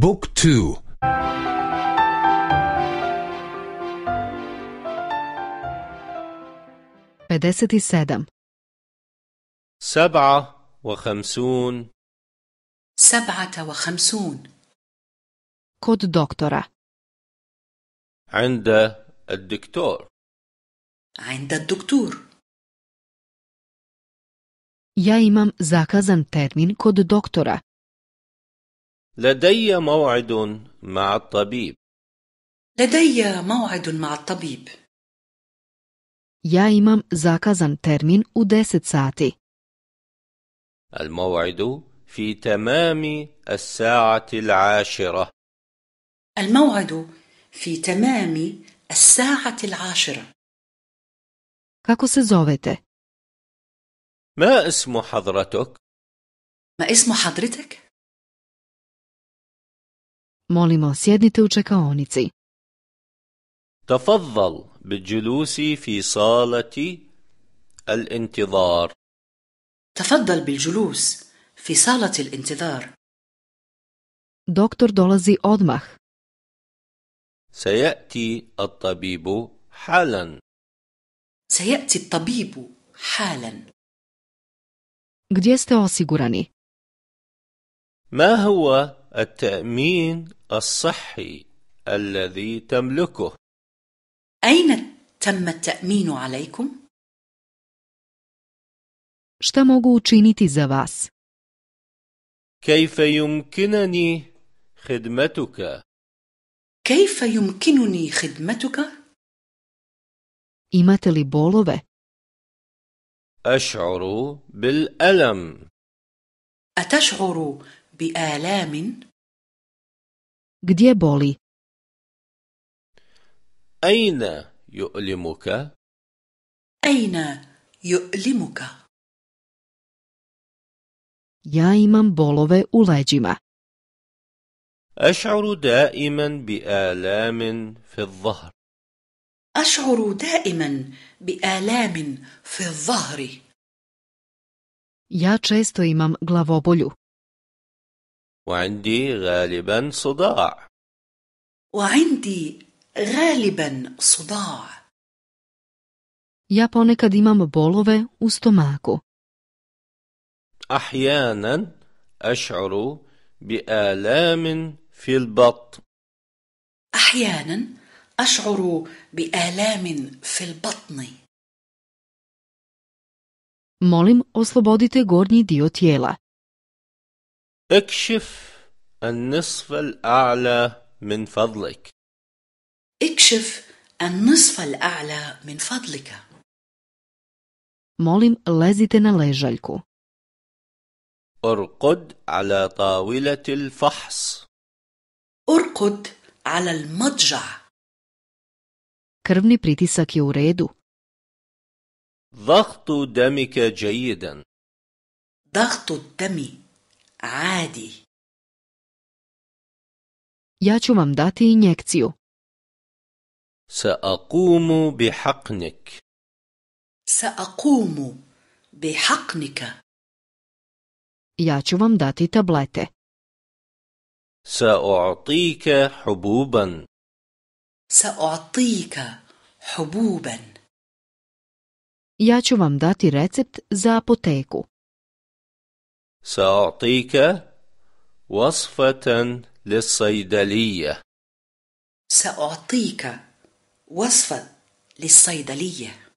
بوك تو بداسة السادم سبعة وخمسون سبعة وخمسون كود دكتورة عند الدكتور عند الدكتور يا إمام zakazan termin كود دكتورة لدي موعد مع الطبيب. لدي موعد مع الطبيب. يا امام زاكازان تيرمين او 10 ساعتي الموعد في تمام الساعة العاشرة. الموعد في تمام الساعة العاشرة. كاكو se zovete? ما اسم حضرتك؟ ما اسم حضرتك؟ Molimo, sjednite u čekaonici. تفضل بالجلوس في صالة الانتظار. تفضل بالجلوس في صالة الانتظار. دكتور dolazi odmah. سيأتي الطبيب حالا. سيأتي الطبيب حالا. Gdje ste osigurani? ما هو التأمين الصحي الذي تملكه أين تم التأمين عليكم؟ Šta mogu učiniti za vas? كيف يمكنني خدمتك؟ كيف يمكنني خدمتك؟ Imate li bolove? أشعر بالألم. أتشعر بآلام؟ Gdje boli? Ajna ju'limuka? Ajna yu'limuka? Ja imam bolove u leđima. bi alamin fi في Aš'uru da'iman bi alamin fi Ja često imam glavobolju. وعندي غالبا صداع وعندي غالبا صداع Ja ponekad imam bolove u stomaku. أحيانا أشعر بآلام في البطن. أحيانا أشعر بآلام في البطن. Molim oslobodite gornji dio tijela. اكشف النصف الأعلى من فضلك اكشف النصف الأعلى من فضلك Molim, lezite na ارقد على طاولة الفحص. ارقد على المضجع. Krvni pritisak je u redu. ضغط دمك جيدا. ضغط الدم Adi. Ja ću vam dati injekciju. سأقوم بحقنك سأقوم بحقنك Ja ću vam dati tablete. سأعطيك Sa سأعطيك حبوبا Ja ću vam dati recept za apoteku. سأعطيك وصفة للصيدلية سأعطيك وصفة للصيدلية